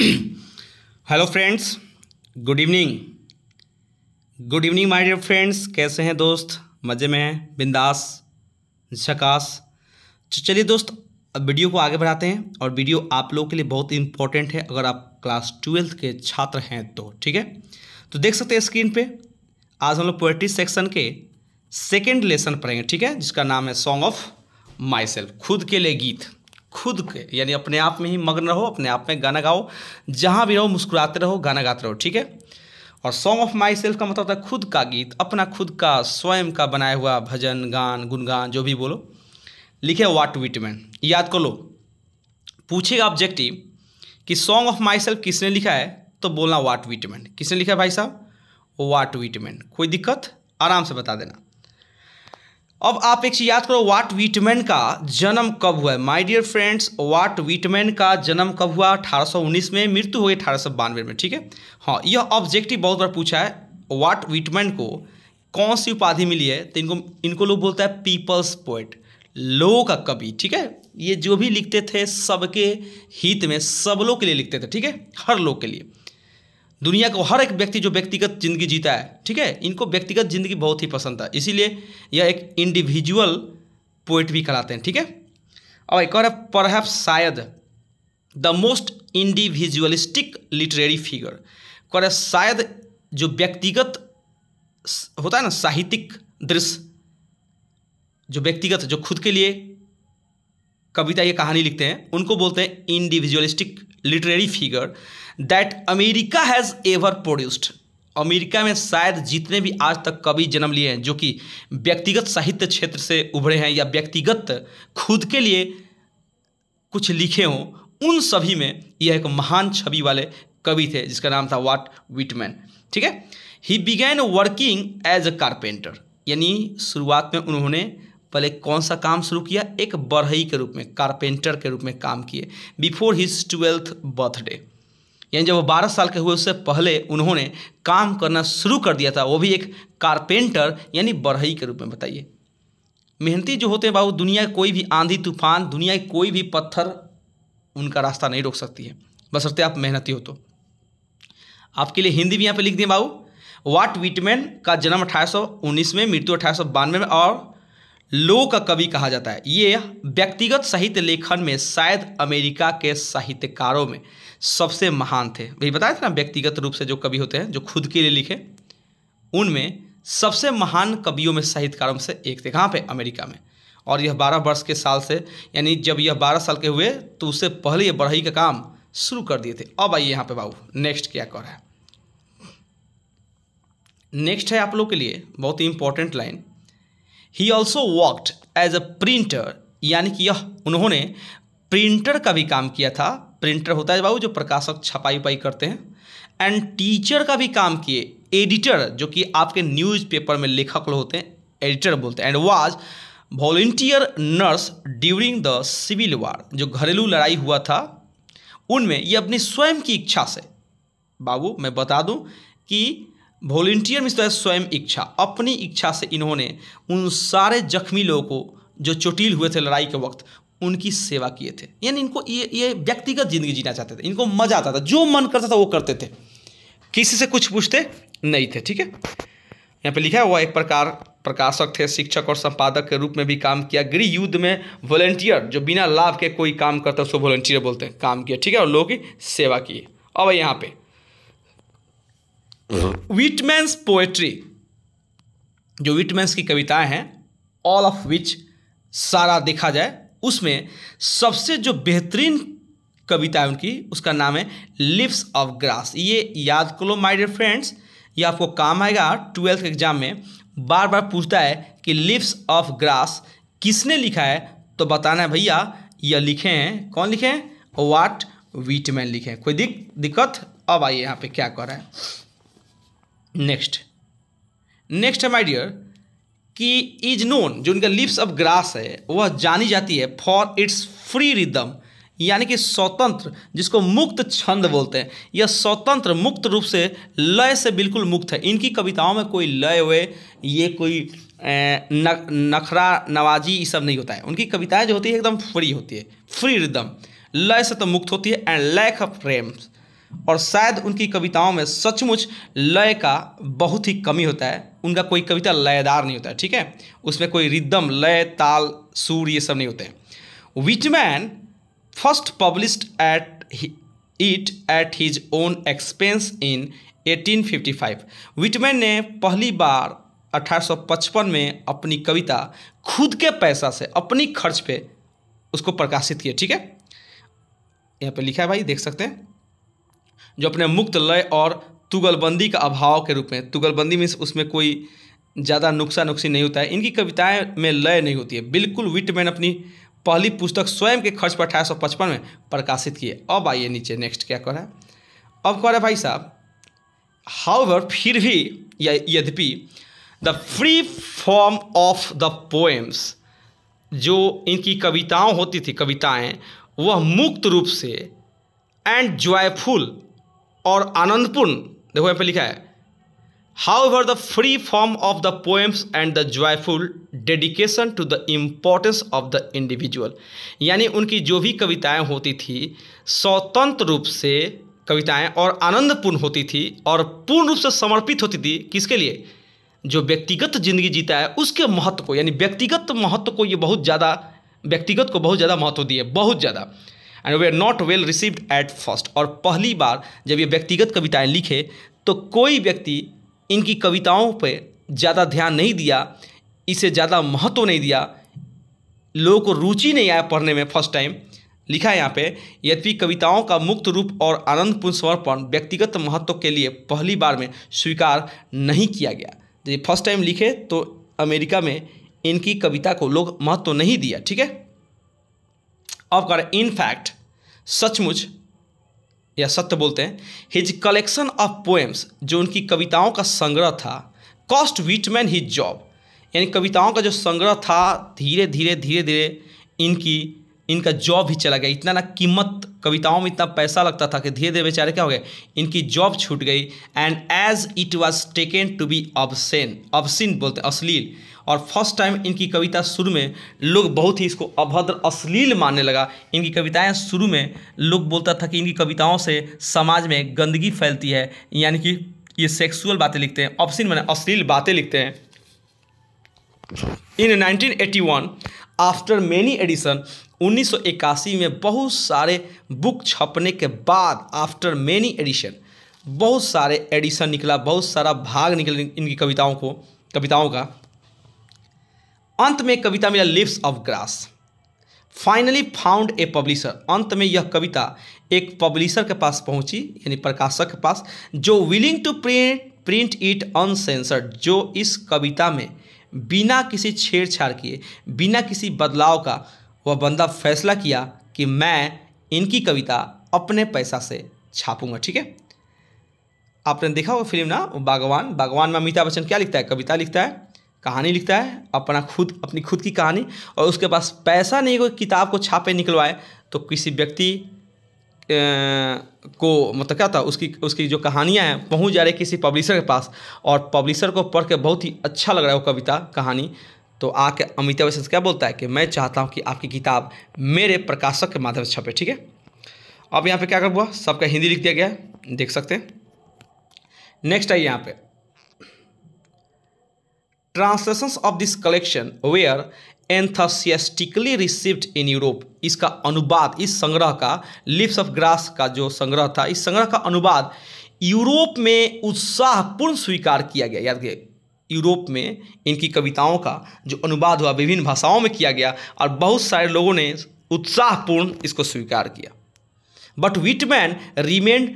Hello friends good evening good evening my dear friends कैसे हैं दोस्त मज़े में हैं बिंदास झकास तो चलिए दोस्त अब वीडियो को आगे बढ़ाते हैं और वीडियो आप लोगों के लिए बहुत इंपॉर्टेंट है अगर आप क्लास ट्वेल्थ के छात्र हैं तो ठीक है तो देख सकते हैं स्क्रीन पे आज हम लोग पोएट्री सेक्शन के सेकेंड लेसन पढ़ेंगे ठीक है जिसका नाम है सॉन्ग ऑफ माई सेल्फ खुद के लिए गीत खुद के यानी अपने आप में ही मग्न रहो अपने आप में गाना गाओ जहाँ भी रहो मुस्कुराते रहो गाना गाते रहो ठीक है और सॉन्ग ऑफ माई सेल्फ का मतलब होता है खुद का गीत अपना खुद का स्वयं का बनाया हुआ भजन गान गुणगान जो भी बोलो लिखे वाट विटमैन याद कर लो पूछेगा ऑब्जेक्टिव कि सॉन्ग ऑफ माई सेल्फ किसने लिखा है तो बोलना वाट विटमैन किसने लिखा है भाई साहब वाट विटमैन कोई दिक्कत आराम से बता देना अब आप एक चीज याद करो वाट वीटमैन का जन्म कब हुआ है my dear friends Walt Whitman का जन्म कब हुआ 1819 में मृत्यु हुई अठारह में ठीक है हाँ यह ऑब्जेक्टिव बहुत बार पूछा है वाट वीटमैन को कौन सी उपाधि मिली है तो इनको इनको लोग बोलता है पीपल्स पोइट लोगों का कवि ठीक है ये जो भी लिखते थे सबके हित में सब लोग के लिए लिखते थे ठीक है हर लोग के लिए दुनिया का हर एक व्यक्ति जो व्यक्तिगत जिंदगी जीता है ठीक है इनको व्यक्तिगत जिंदगी बहुत ही पसंद था इसीलिए यह एक इंडिविजुअल पोइट भी कहलाते हैं ठीक है और एक और पर शायद the most individualistic literary figure कर शायद जो व्यक्तिगत होता है ना साहित्यिक दृश्य जो व्यक्तिगत जो खुद के लिए कविता या कहानी लिखते हैं उनको बोलते हैं individualistic literary figure that America has ever produced America में शायद जितने भी आज तक कवि जन्म लिए हैं जो कि व्यक्तिगत साहित्य क्षेत्र से उभरे हैं या व्यक्तिगत खुद के लिए कुछ लिखे हों उन सभी में यह एक महान छवि वाले कवि थे जिसका नाम था वाट विटमैन ठीक है he began working as a carpenter यानी शुरुआत में उन्होंने पहले कौन सा काम शुरू किया एक बढ़ई के रूप में कारपेंटर के रूप में काम किए बिफोर हिज ट्वेल्थ बर्थडे यानी जब वो बारह साल के हुए उससे पहले उन्होंने काम करना शुरू कर दिया था वो भी एक कारपेंटर यानी बढ़ई के रूप में बताइए मेहनती जो होते हैं बाबू दुनिया कोई भी आंधी तूफान दुनिया कोई भी पत्थर उनका रास्ता नहीं रोक सकती है बसरते आप मेहनती हो तो आपके लिए हिंदी भी यहाँ पे लिख दिए बाबू वाट विटमैन का जन्म अठारह में मृत्यु अठारह में और लो का कवि कहा जाता है ये व्यक्तिगत साहित्य लेखन में शायद अमेरिका के साहित्यकारों में सबसे महान थे वही बताए थे ना व्यक्तिगत रूप से जो कवि होते हैं जो खुद के लिए लिखे उनमें सबसे महान कवियों में साहित्यकारों से एक थे कहाँ पे अमेरिका में और यह बारह वर्ष के साल से यानी जब यह बारह साल के हुए तो उससे पहले यह बढ़ई का काम शुरू कर दिए थे अब आइए यहाँ पे बाबू नेक्स्ट क्या कर रहा है नेक्स्ट है आप लोग के लिए बहुत ही important line he also worked as a printer यानी कि यह उन्होंने प्रिंटर का भी काम किया था प्रिंटर होता है बाबू जो प्रकाशक छपाई उपाई करते हैं एंड टीचर का भी काम किए एडिटर जो कि आपके न्यूज़पेपर में लेखक लोग होते हैं एडिटर बोलते हैं and was volunteer nurse during the civil war जो घरेलू लड़ाई हुआ था उनमें ये अपनी स्वयं की इच्छा से बाबू मैं बता दूं कि वॉलेंटियर में तो स्वयं इच्छा अपनी इच्छा से इन्होंने उन सारे जख्मी लोगों को जो चोटिल हुए थे लड़ाई के वक्त उनकी सेवा किए थे यानी इनको ये ये व्यक्तिगत जिंदगी जीना चाहते थे इनको मजा आता था जो मन करता था वो करते थे किसी से कुछ पूछते नहीं थे ठीक है यहाँ पे लिखा है वह एक प्रकार प्रकाशक थे शिक्षक और संपादक के रूप में भी काम किया गृह युद्ध में वॉलेंटियर जो बिना लाभ के कोई काम करता है उसको वॉलेंटियर बोलते हैं काम किया ठीक है और लोगों की सेवा किए अब यहाँ पे विटमैन्स uh-huh. पोएट्री जो विटमैन्स की कविताएं हैं ऑल ऑफ विच सारा देखा जाए उसमें सबसे जो बेहतरीन कविता है उनकी उसका नाम है लिप्स ऑफ ग्रास ये याद कर लो माय डियर फ्रेंड्स ये आपको काम आएगा ट्वेल्थ के एग्जाम में बार बार पूछता है कि लिप्स ऑफ ग्रास किसने लिखा है तो बताना है भैया यह लिखे हैं कौन लिखे हैं वाट वीटमैन लिखे हैं कोई दिक, दिक्कत अब आइए यहाँ पे क्या कर रहा है नेक्स्ट नेक्स्ट है माई डियर कि इज नोन जो उनका लिप्स ऑफ ग्रास है वह जानी जाती है फॉर इट्स फ्री रिदम यानी कि स्वतंत्र जिसको मुक्त छंद बोलते हैं यह स्वतंत्र मुक्त रूप से लय से बिल्कुल मुक्त है इनकी कविताओं में कोई लय हुए ये कोई न, नखरा नवाजी ये सब नहीं होता है उनकी कविताएं जो होती है एकदम फ्री होती है फ्री रिदम लय से तो मुक्त होती है एंड लैक ऑफ फ्रेम्स और शायद उनकी कविताओं में सचमुच लय का बहुत ही कमी होता है उनका कोई कविता लयदार नहीं होता है ठीक है उसमें कोई रिदम लय ताल सुर ये सब नहीं होते हैं Whitman first published at it at his own expense in 1855 Whitman ने पहली बार 1855 में अपनी कविता खुद के पैसा से अपनी खर्च पे उसको प्रकाशित किया ठीक है यहाँ पे लिखा है भाई देख सकते हैं जो अपने मुक्त लय और तुगलबंदी का अभाव के रूप में तुगलबंदी मीन्स उसमें कोई ज़्यादा नुक्सा नुकसी नहीं होता है इनकी कविताएं में लय नहीं होती है बिल्कुल विटमैन अपनी पहली पुस्तक स्वयं के खर्च पर अठारह में प्रकाशित किए अब आइए नीचे नेक्स्ट क्या कह रहा है अब कह रहे भाई साहब हाउवर फिर भी या यद्यपि the free form of the poems जो इनकी कविताओं होती थी कविताएं वह मुक्त रूप से एंड जॉयफुल और आनंदपूर्ण देखो यहाँ पे लिखा है however the free form of the poems and the joyful dedication to the importance of the individual यानी उनकी जो भी कविताएं होती थी स्वतंत्र रूप से कविताएं और आनंदपूर्ण होती थी और पूर्ण रूप से समर्पित होती थी किसके लिए जो व्यक्तिगत जिंदगी जीता है उसके महत्व को यानी व्यक्तिगत महत्व को ये बहुत ज़्यादा व्यक्तिगत को बहुत ज़्यादा महत्व दिए बहुत ज़्यादा and they are not well received at first और पहली बार जब ये व्यक्तिगत कविताएं लिखे तो कोई व्यक्ति इनकी कविताओं पर ज़्यादा ध्यान नहीं दिया इसे ज़्यादा महत्व नहीं दिया लोगों को रुचि नहीं आया पढ़ने में फर्स्ट टाइम लिखा है यहाँ पे यद्यपि कविताओं का मुक्त रूप और आनंदपूर्ण समर्पण व्यक्तिगत महत्व के लिए पहली बार में स्वीकार नहीं किया गया जब फर्स्ट टाइम लिखे तो अमेरिका में इनकी कविता को लोग महत्व नहीं दिया ठीक है अब कर इनफैक्ट सचमुच या सत्य बोलते हैं हिज कलेक्शन ऑफ पोएम्स जो उनकी कविताओं का संग्रह था कॉस्ट मैन हिज जॉब यानी कविताओं का जो संग्रह था धीरे धीरे धीरे धीरे इनकी इनका जॉब भी चला गया इतना ना कीमत कविताओं में इतना पैसा लगता था कि धीरे धीरे बेचारे क्या हो गए इनकी जॉब छूट गई and as it was taken to be obscene obscene बोलते अश्लील और फर्स्ट टाइम इनकी कविता शुरू में लोग बहुत ही इसको अभद्र अश्लील मानने लगा इनकी कविताएं शुरू में लोग बोलता था कि इनकी कविताओं से समाज में गंदगी फैलती है यानी कि ये सेक्सुअल बातें लिखते हैं ऑप्शन मैंने अश्लील बातें लिखते हैं इन 1981 आफ्टर मैनी एडिशन 1981 में बहुत सारे बुक छपने के बाद आफ्टर मैनी एडिशन बहुत सारे एडिशन निकला बहुत सारा भाग निकला इनकी कविताओं को कविताओं का अंत में कविता मिला Leaves of Grass finally found a publisher अंत में यह कविता एक पब्लिशर के पास पहुंची यानी प्रकाशक के पास जो willing to print print it uncensored जो इस कविता में बिना किसी छेड़छाड़ किए बिना किसी बदलाव का वह बंदा फैसला किया कि मैं इनकी कविता अपने पैसा से छापूंगा ठीक है आपने देखा वो फिल्म ना बागवान बागवान में अमिताभ बच्चन क्या लिखता है कविता लिखता है कहानी लिखता है अपना खुद अपनी खुद की कहानी और उसके पास पैसा नहीं कोई किताब को छापे निकलवाए तो किसी व्यक्ति को मतलब क्या था उसकी उसकी जो कहानियाँ हैं पहुँच जा रही किसी पब्लिशर के पास और पब्लिशर को पढ़ के बहुत ही अच्छा लग रहा है वो कविता कहानी तो आके अमिताभ बच्चन क्या बोलता है कि मैं चाहता हूँ कि आपकी किताब मेरे प्रकाशक के माध्यम से छपे ठीक है अब यहाँ पे क्या कर हुआ सबका हिंदी लिख दिया गया देख सकते हैं नेक्स्ट आइए यहाँ पर translations of this collection were enthusiastically received in Europe इसका अनुवाद इस संग्रह का लिप्स ऑफ ग्रास का जो संग्रह था इस संग्रह का अनुवाद यूरोप में उत्साहपूर्ण स्वीकार किया गया याद यूरोप में इनकी कविताओं का जो अनुवाद हुआ विभिन्न भाषाओं में किया गया और बहुत सारे लोगों ने उत्साहपूर्ण इसको स्वीकार किया but Whitman remained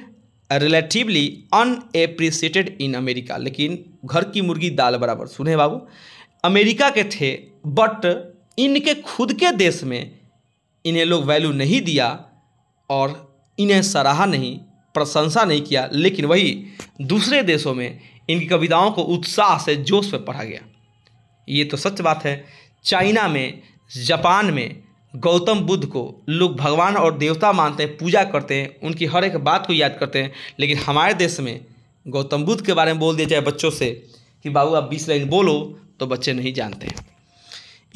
relatively unappreciated in America लेकिन घर की मुर्गी दाल बराबर सुने बाबू अमेरिका के थे बट इनके खुद के देश में इन्हें लोग वैल्यू नहीं दिया और इन्हें सराहा नहीं प्रशंसा नहीं किया लेकिन वही दूसरे देशों में इनकी कविताओं को उत्साह से जोश में पढ़ा गया ये तो सच बात है चाइना में जापान में गौतम बुद्ध को लोग भगवान और देवता मानते हैं पूजा करते हैं उनकी हर एक बात को याद करते हैं लेकिन हमारे देश में गौतम बुद्ध के बारे में बोल दिया जाए बच्चों से कि बाबू आप बीस लाइन बोलो तो बच्चे नहीं जानते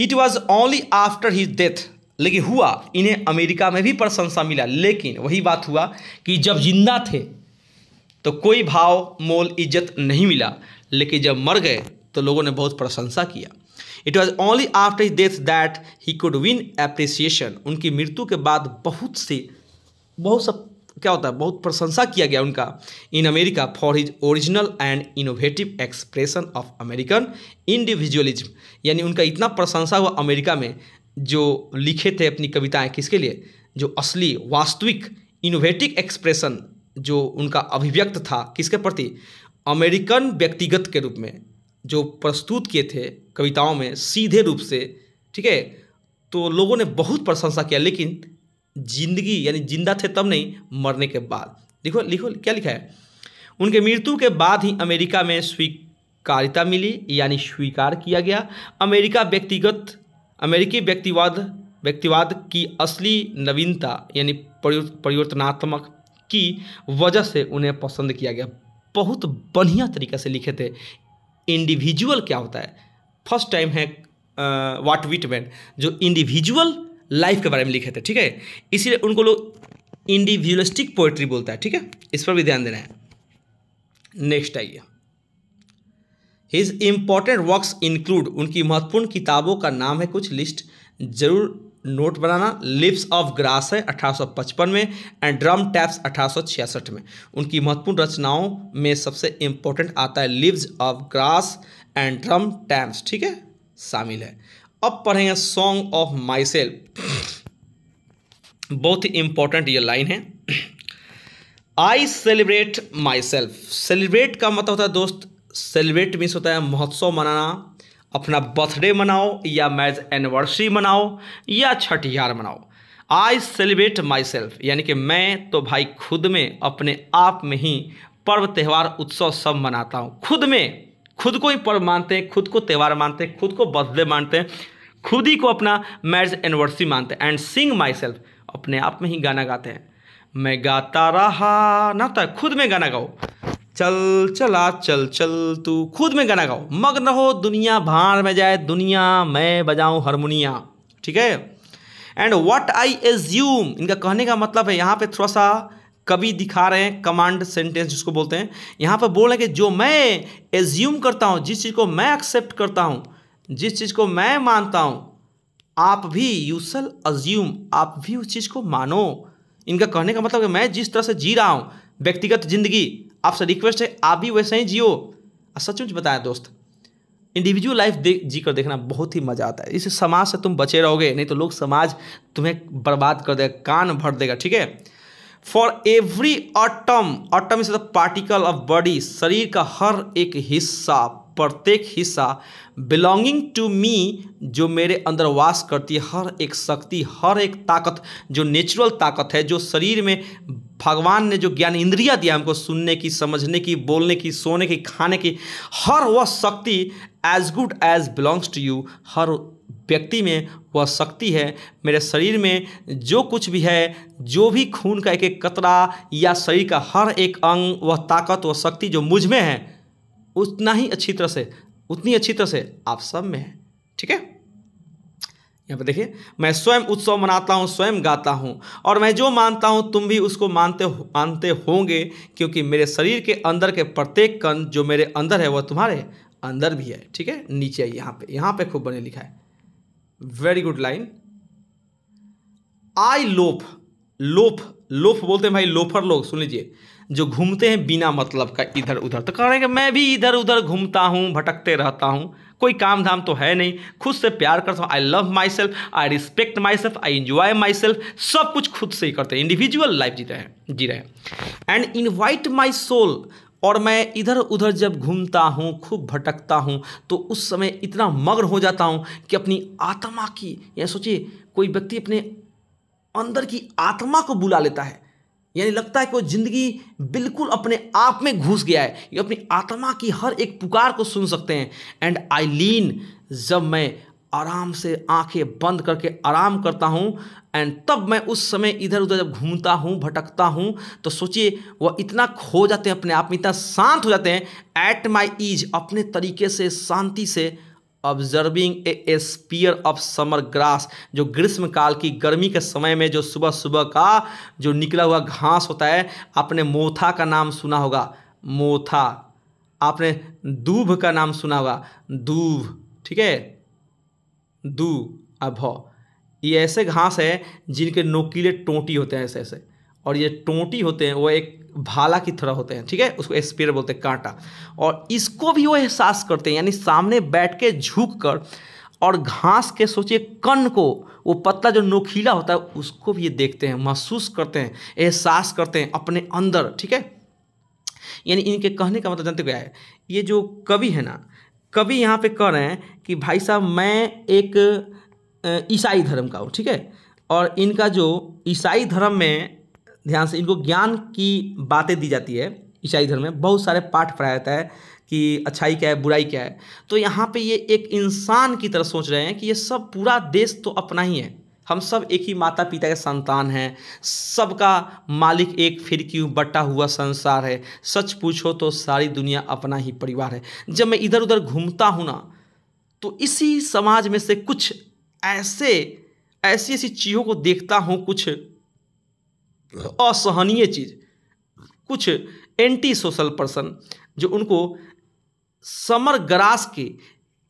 it was only after his death लेकिन हुआ इन्हें अमेरिका में भी प्रशंसा मिला लेकिन वही बात हुआ कि जब जिंदा थे तो कोई भाव मोल इज्जत नहीं मिला लेकिन जब मर गए तो लोगों ने बहुत प्रशंसा किया it was only after his death that he could win appreciation उनकी मृत्यु के बाद बहुत से बहुत सब क्या होता है बहुत प्रशंसा किया गया उनका in America for his original and innovative expression of American individualism यानी उनका इतना प्रशंसा हुआ अमेरिका में जो लिखे थे अपनी कविताएं किसके लिए जो असली वास्तविक इनोवेटिव एक्सप्रेशन जो उनका अभिव्यक्त था किसके प्रति अमेरिकन व्यक्तिगत के रूप में जो प्रस्तुत किए थे कविताओं में सीधे रूप से ठीक है तो लोगों ने बहुत प्रशंसा किया लेकिन जिंदगी यानी जिंदा थे तब नहीं मरने के बाद लिखो लिखो क्या लिखा है उनके मृत्यु के बाद ही अमेरिका में स्वीकारिता मिली यानी स्वीकार किया गया अमेरिका व्यक्तिगत अमेरिकी व्यक्तिवाद व्यक्तिवाद की असली नवीनता यानी परिवर्तनात्मक की वजह से उन्हें पसंद किया गया बहुत बढ़िया तरीके से लिखे थे इंडिविजुअल क्या होता है फर्स्ट टाइम है वाट विटमैन जो इंडिविजुअल लाइफ के बारे में लिखे थे ठीक है इसीलिए उनको लोग इंडिविजुअलिस्टिक पोएट्री बोलता है ठीक है इस पर भी ध्यान देना है नेक्स्ट आइए हिज इंपॉर्टेंट वर्क्स इंक्लूड उनकी महत्वपूर्ण किताबों का नाम है कुछ लिस्ट जरूर नोट बनाना लिप्स ऑफ ग्रास है 1855 में एंड ड्रम टैप्स 1866 में उनकी महत्वपूर्ण रचनाओं में सबसे इंपॉर्टेंट आता है Leaves of Grass and Drum Taps ठीक है शामिल है अब पढ़ेंगे सॉन्ग ऑफ माई सेल्फ बहुत ही इंपॉर्टेंट ये लाइन है I celebrate myself celebrate का मतलब होता है दोस्त सेलिब्रेट मीन्स होता है महोत्सव मनाना अपना बर्थडे मनाओ या मैरिज एनिवर्सरी मनाओ या छठियार मनाओ आई सेलिब्रेट माई सेल्फ यानी कि मैं तो भाई खुद में अपने आप में ही पर्व त्यौहार उत्सव सब मनाता हूँ खुद में खुद को ही पर्व मानते हैं खुद को त्यौहार मानते हैं खुद को बर्थडे मानते हैं खुद ही को अपना मैरिज एनिवर्सरी मानते हैं एंड सिंग माई सेल्फ अपने आप में ही गाना गाते हैं मैं गाता रहा ना तो खुद में गाना गाओ चल चला चल चल तू खुद में गाना गाओ मग्न हो दुनिया भार में जाए दुनिया मैं बजाऊं हारमोनिया ठीक है एंड व्हाट आई एज्यूम इनका कहने का मतलब है यहाँ पे थोड़ा सा कवि दिखा रहे हैं कमांड सेंटेंस जिसको बोलते हैं यहाँ पर बोल रहे हैं कि जो मैं एज्यूम करता हूँ जिस चीज़ को मैं एक्सेप्ट करता हूँ जिस चीज़ को मैं मानता हूँ आप भी यूसल अज्यूम आप भी उस चीज़ को मानो इनका कहने का मतलब है मैं जिस तरह से जी रहा हूँ व्यक्तिगत जिंदगी आपसे रिक्वेस्ट है आप भी वैसे ही जियो सचमुच बताए दोस्त इंडिविजुअल लाइफ दे जी कर देखना बहुत ही मजा आता है इस समाज से तुम बचे रहोगे नहीं तो लोग समाज तुम्हें बर्बाद कर देगा कान भर देगा ठीक है for every atom atom is the particle of body शरीर का हर एक हिस्सा प्रत्येक हिस्सा बिलोंगिंग टू मी जो मेरे अंदर वास करती है हर एक शक्ति हर एक ताकत जो नेचुरल ताकत है जो शरीर में भगवान ने जो ज्ञान इंद्रिया दिया हमको सुनने की समझने की बोलने की सोने की खाने की हर वह शक्ति as good as belongs to you हर व्यक्ति में वह शक्ति है मेरे शरीर में जो कुछ भी है जो भी खून का एक एक कतरा या शरीर का हर एक अंग वह ताकत वह शक्ति जो मुझ में है उतना ही अच्छी तरह से उतनी अच्छी तरह से आप सब में है ठीक है यहाँ पर देखिए मैं स्वयं उत्सव मनाता हूँ स्वयं गाता हूँ और मैं जो मानता हूँ तुम भी उसको मानते हो, मानते होंगे क्योंकि मेरे शरीर के अंदर के प्रत्येक कण जो मेरे अंदर है वह तुम्हारे अंदर भी है ठीक है नीचे है यहाँ पे यहाँ पे खूब बने लिखा है very good line I loaf loaf loaf बोलते हैं भाई लोफर लोग सुन लीजिए जो घूमते हैं बिना मतलब का इधर उधर तो कह रहे हैं कि मैं भी इधर उधर घूमता हूँ भटकते रहता हूँ कोई काम धाम तो है नहीं खुद से प्यार करता हूँ I love myself I respect myself I enjoy myself सब कुछ खुद से ही करते हैं इंडिविजुअल लाइफ जी रहे हैं जी रहे हैं एंड इन्वाइट माई सोल और मैं इधर उधर जब घूमता हूँ खूब भटकता हूँ तो उस समय इतना मग्न हो जाता हूँ कि अपनी आत्मा की या सोचिए कोई व्यक्ति अपने अंदर की आत्मा को बुला लेता है यानी लगता है कि वो ज़िंदगी बिल्कुल अपने आप में घुस गया है ये अपनी आत्मा की हर एक पुकार को सुन सकते हैं एंड आई लीन जब मैं आराम से आंखें बंद करके आराम करता हूँ एंड तब मैं उस समय इधर उधर जब घूमता हूँ भटकता हूँ तो सोचिए वह इतना खो जाते हैं अपने आप में इतना शांत हो जाते हैं एट माई ईज अपने तरीके से शांति से observing a spear of summer grass जो ग्रीष्म काल की गर्मी के समय में जो सुबह सुबह का जो निकला हुआ घास होता है आपने मोथा का नाम सुना होगा मोथा आपने दूभ का नाम सुना होगा दूभ ठीक है दू अभ ये ऐसे घास है जिनके नोकीले टोटी होते हैं ऐसे ऐसे और ये टोटी होते हैं वो एक भाला की तरह होते हैं ठीक है उसको स्पेयर बोलते हैं कांटा और इसको भी वो एहसास करते हैं यानी सामने बैठ के झुक कर और घास के सोचिए कण को वो पत्ता जो नोखीला होता है उसको भी ये देखते हैं महसूस करते हैं एहसास करते हैं अपने अंदर ठीक है यानी इनके कहने का मतलब जानते क्या है ये जो कवि है ना कवि यहाँ पे कह रहे हैं कि भाई साहब मैं एक ईसाई धर्म का हूँ ठीक है और इनका जो ईसाई धर्म में ध्यान से इनको ज्ञान की बातें दी जाती है ईसाई धर्म में बहुत सारे पाठ पढ़ाया जाता है कि अच्छाई क्या है बुराई क्या है तो यहाँ पे ये एक इंसान की तरह सोच रहे हैं कि ये सब पूरा देश तो अपना ही है हम सब एक ही माता पिता के संतान हैं सबका मालिक एक फिर क्यों बटा हुआ संसार है सच पूछो तो सारी दुनिया अपना ही परिवार है जब मैं इधर उधर घूमता हूँ ना तो इसी समाज में से कुछ ऐसे ऐसी ऐसी चीज़ों को देखता हूँ कुछ असहनीय चीज़ कुछ एंटी सोशल पर्सन जो उनको समर ग्रास के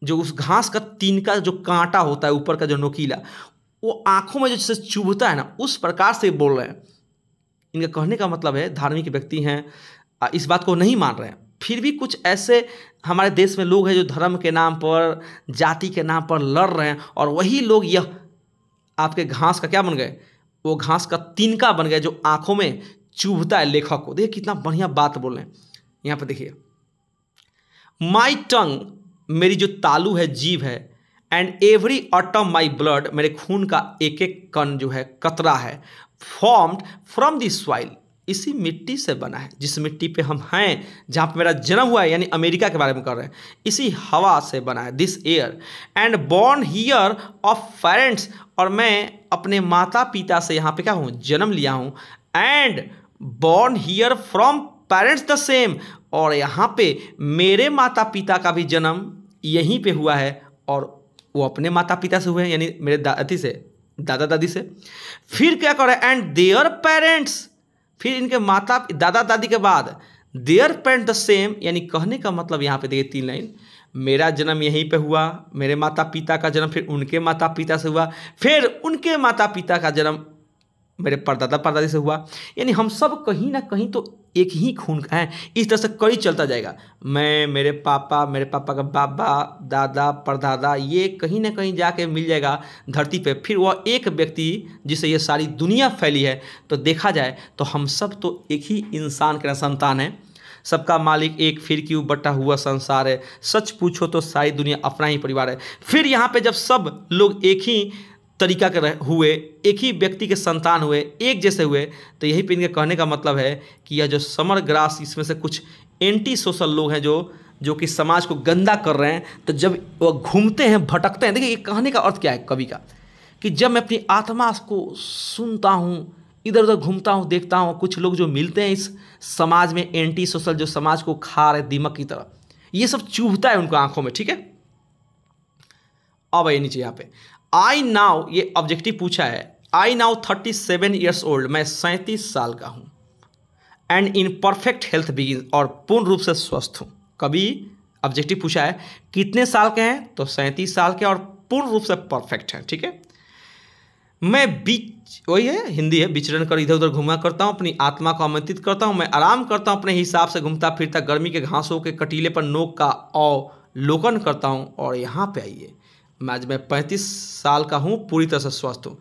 जो उस घास का तीन का जो कांटा होता है ऊपर का जो नोकीला वो आंखों में जैसे चुभता है ना उस प्रकार से बोल रहे हैं इनका कहने का मतलब है धार्मिक व्यक्ति हैं इस बात को नहीं मान रहे हैं फिर भी कुछ ऐसे हमारे देश में लोग हैं जो धर्म के नाम पर जाति के नाम पर लड़ रहे हैं और वही लोग यह आपके घास का क्या बन गए वो घास का तिनका बन गया जो आंखों में चुभता है लेखक को देखिए कितना बढ़िया बात बोल रहे हैं यहाँ पर देखिए माई टंग मेरी जो तालू है जीव है and every atom my blood मेरे खून का एक एक कण जो है कतरा है फॉर्म्ड फ्रॉम दिस सॉइल इसी मिट्टी से बना है जिस मिट्टी पे हम हैं जहाँ पे मेरा जन्म हुआ है यानी अमेरिका के बारे में कर रहे हैं इसी हवा से बना है this air and born here of parents और मैं अपने माता पिता से यहाँ पे क्या हूँ जन्म लिया हूँ and born here from parents the same और यहाँ पे मेरे माता पिता का भी जन्म यहीं पे हुआ है और वो अपने माता पिता से हुए हैं यानी मेरे दादी से दादा दादी से फिर क्या करें एंड देयर पेरेंट्स फिर इनके माता दादा दादी के बाद देयर पेरेंट द सेम यानी कहने का मतलब यहाँ पे देखिए तीन लाइन मेरा जन्म यहीं पे हुआ मेरे माता पिता का जन्म फिर उनके माता पिता से हुआ फिर उनके माता पिता का जन्म मेरे परदादा परदादी से हुआ यानी हम सब कहीं ना कहीं तो एक ही खून का है इस तरह से कड़ी चलता जाएगा मैं मेरे पापा मेरे पापा का बाबा दादा परदादा ये कहीं ना कहीं जाके मिल जाएगा धरती पे फिर वह एक व्यक्ति जिसे ये सारी दुनिया फैली है तो देखा जाए तो हम सब तो एक ही इंसान के संतान हैं सबका मालिक एक फिर क्यों बटा हुआ संसार है सच पूछो तो सारी दुनिया अपना ही परिवार है फिर यहाँ पे जब सब लोग एक ही तरीका के हुए एक ही व्यक्ति के संतान हुए एक जैसे हुए तो यही पे इनके कहने का मतलब है कि यह जो समर ग्रास इसमें से कुछ एंटी सोशल लोग हैं जो जो कि समाज को गंदा कर रहे हैं तो जब वह घूमते हैं भटकते हैं देखिए ये कहने का अर्थ क्या है कवि का कि जब मैं अपनी आत्मा को सुनता हूँ इधर उधर घूमता हूँ देखता हूँ कुछ लोग जो मिलते हैं इस समाज में एंटी सोशल जो समाज को खा रहे दीमक की तरह ये सब चुभता है उनको आंखों में ठीक है अब ये नीचे यहाँ पे आई नाउ ये ऑब्जेक्टिव पूछा है I now thirty seven years old मैं सैंतीस साल का हूँ and in perfect health begin और पूर्ण रूप से स्वस्थ हूँ कभी ऑब्जेक्टिव पूछा है कितने साल के हैं तो सैंतीस साल के और पूर्ण रूप से परफेक्ट हैं ठीक है मैं बीच वही है हिंदी है विचरण कर इधर उधर घूमा करता हूँ अपनी आत्मा को आमंत्रित करता हूँ मैं आराम करता हूँ अपने हिसाब से घूमता फिरता गर्मी के घासों के कटीले पर नोक का अवलोकन करता हूँ और यहाँ पे आइए मैं आज मैं पैंतीस साल का हूँ पूरी तरह से स्वस्थ हूँ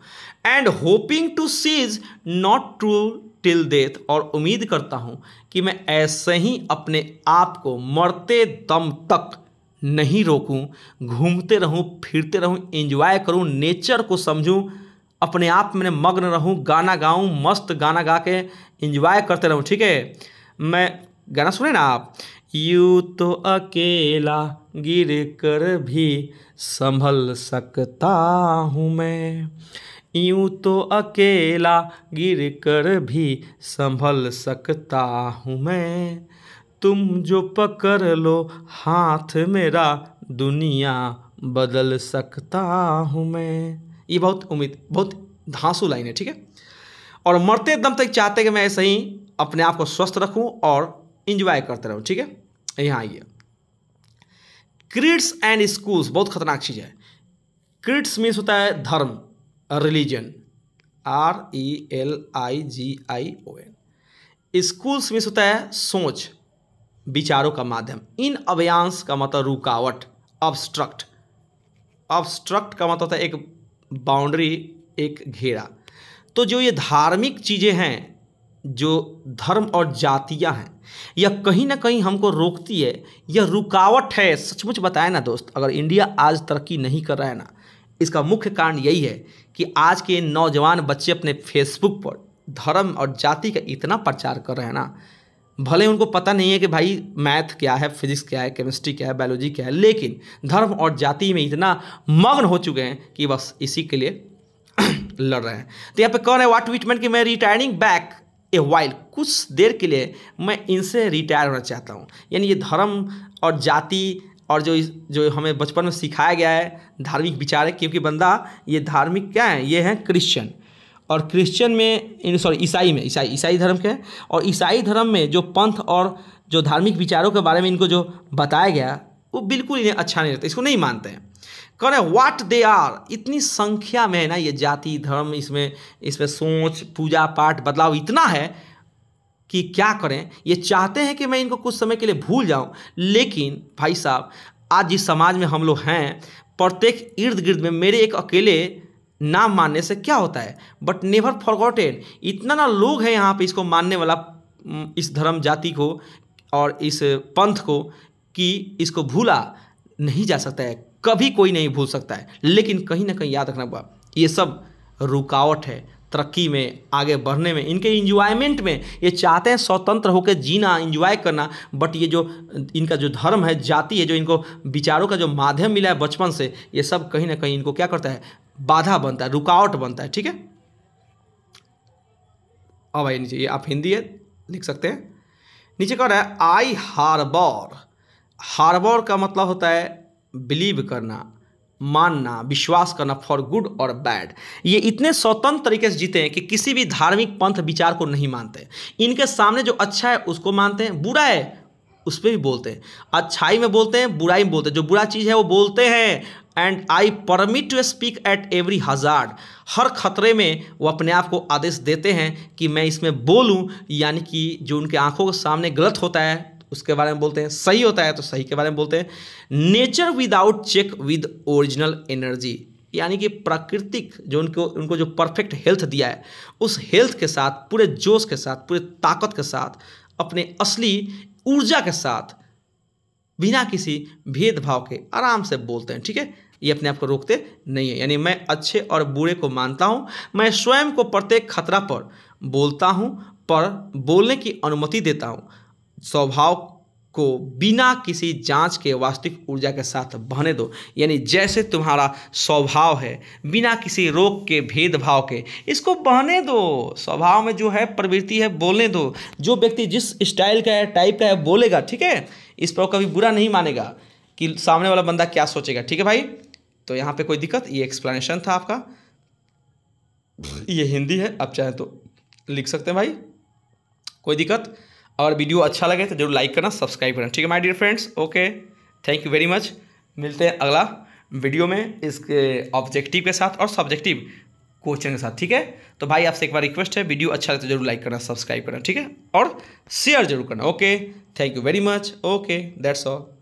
and hoping to cease not true till death और उम्मीद करता हूँ कि मैं ऐसे ही अपने आप को मरते दम तक नहीं रोकूं घूमते रहूं फिरते रहूं एंजॉय करूं नेचर को समझूं अपने आप में मग्न रहूँ गाना गाऊँ मस्त गाना गा के इंजॉय करते रहूँ ठीक है मैं गाना सुने ना आप यू तो अकेला गिर कर भी संभल सकता हूँ मैं यूँ तो अकेला गिर कर भी संभल सकता हूँ मैं तुम जो पकड़ लो हाथ मेरा दुनिया बदल सकता हूँ मैं ये बहुत उम्मीद बहुत धांसू लाइन है ठीक है और मरते दम तक चाहते कि मैं ऐसे ही अपने आप को स्वस्थ रखूं और इंजॉय करते रहूं ठीक है यहाँ आइए क्रिड्स एंड स्कूल्स बहुत खतरनाक चीज़ है क्रिड्स मीन्स होता है धर्म religion R E L I G I O N schools means होता है सोच विचारों का माध्यम इन अभियांश का मतलब रुकावट ऑब्स्ट्रक्ट ऑब्स्ट्रक्ट का मतलब होता है एक बाउंड्री एक घेरा तो जो ये धार्मिक चीज़ें हैं जो धर्म और जातियां हैं यह कहीं ना कहीं हमको रोकती है यह रुकावट है सचमुच बताए ना दोस्त अगर इंडिया आज तरक्की नहीं कर रहा है ना इसका मुख्य कारण यही है कि आज के नौजवान बच्चे अपने फेसबुक पर धर्म और जाति का इतना प्रचार कर रहे हैं ना भले उनको पता नहीं है कि भाई मैथ क्या है फिजिक्स क्या है केमिस्ट्री क्या है बायोलॉजी क्या है लेकिन धर्म और जाति में इतना मग्न हो चुके हैं कि बस इसी के लिए लड़ रहे हैं तो यहाँ पे कौन है वाट विटमैन कि मैं रिटायरिंग बैक ए वाइल कुछ देर के लिए मैं इनसे रिटायर होना चाहता हूँ यानी ये धर्म और जाति और जो जो हमें बचपन में सिखाया गया है धार्मिक विचार है क्योंकि बंदा ये धार्मिक क्या है ये हैं क्रिश्चियन और क्रिश्चियन में सॉरी ईसाई में ईसाई ईसाई धर्म के और ईसाई धर्म में जो पंथ और जो धार्मिक विचारों के बारे में इनको जो बताया गया वो बिल्कुल इन्हें अच्छा नहीं लगता इसको नहीं मानते हैं कह रहे वाट दे आर इतनी संख्या में है ना ये जाति धर्म इसमें इसमें सोच पूजा पाठ बदलाव इतना है कि क्या करें ये चाहते हैं कि मैं इनको कुछ समय के लिए भूल जाऊं लेकिन भाई साहब आज जिस समाज में हम लोग हैं प्रत्येक इर्द गिर्द में मेरे एक अकेले ना मानने से क्या होता है बट नेवर फॉरगॉटेड इतना ना लोग हैं यहाँ पे इसको मानने वाला इस धर्म जाति को और इस पंथ को कि इसको भूला नहीं जा सकता है कभी कोई नहीं भूल सकता है लेकिन कहीं ना कहीं याद रखना ये सब रुकावट है तरक्की में आगे बढ़ने में इनके इंजॉयमेंट में ये चाहते हैं स्वतंत्र होकर जीना इंजॉय करना बट ये जो इनका जो धर्म है जाति है जो इनको विचारों का जो माध्यम मिला है बचपन से ये सब कहीं ना कहीं इनको क्या करता है बाधा बनता है रुकावट बनता है ठीक है अब आइए नीचे ये आप हिंदी है लिख सकते हैं नीचे कह रहा है आई हार्बर हार्बर का मतलब होता है बिलीव करना मानना विश्वास करना फॉर गुड और बैड ये इतने स्वतंत्र तरीके से जीते हैं कि किसी भी धार्मिक पंथ विचार को नहीं मानते इनके सामने जो अच्छा है उसको मानते हैं बुरा है उस पर भी बोलते हैं अच्छाई में बोलते हैं बुराई में बोलते हैं जो बुरा चीज़ है वो बोलते हैं and I permit to speak at every hazard हर खतरे में वो अपने आप को आदेश देते हैं कि मैं इसमें बोलूं यानी कि जो उनके आंखों के सामने गलत होता है उसके बारे में बोलते हैं सही होता है तो सही के बारे में बोलते हैं nature without check with original energy यानी कि प्राकृतिक जो उनको उनको जो परफेक्ट हेल्थ दिया है उस हेल्थ के साथ पूरे जोश के साथ पूरे ताकत के साथ अपने असली ऊर्जा के साथ बिना किसी भेदभाव के आराम से बोलते हैं ठीक है ये अपने आप को रोकते नहीं है यानी मैं अच्छे और बुरे को मानता हूँ मैं स्वयं को प्रत्येक खतरा पर बोलता हूँ पर बोलने की अनुमति देता हूँ स्वभाव को बिना किसी जांच के वास्तविक ऊर्जा के साथ बहने दो यानी जैसे तुम्हारा स्वभाव है बिना किसी रोग के भेदभाव के इसको बहने दो स्वभाव में जो है प्रवृत्ति है बोलने दो जो व्यक्ति जिस स्टाइल का है टाइप का है बोलेगा ठीक है इस पर कभी बुरा नहीं मानेगा कि सामने वाला बंदा क्या सोचेगा ठीक है भाई तो यहाँ पर कोई दिक्कत ये एक्सप्लेनेशन था आपका ये हिंदी है आप चाहें तो लिख सकते हैं भाई कोई दिक्कत और वीडियो अच्छा लगे तो जरूर लाइक करना सब्सक्राइब करना ठीक है my dear friends okay thank you very much मिलते हैं अगला वीडियो में इसके ऑब्जेक्टिव के साथ और सब्जेक्टिव क्वेश्चन के साथ ठीक है तो भाई आपसे एक बार रिक्वेस्ट है वीडियो अच्छा लगे तो जरूर लाइक करना सब्सक्राइब करना ठीक है और शेयर जरूर करना okay thank you very much okay that's all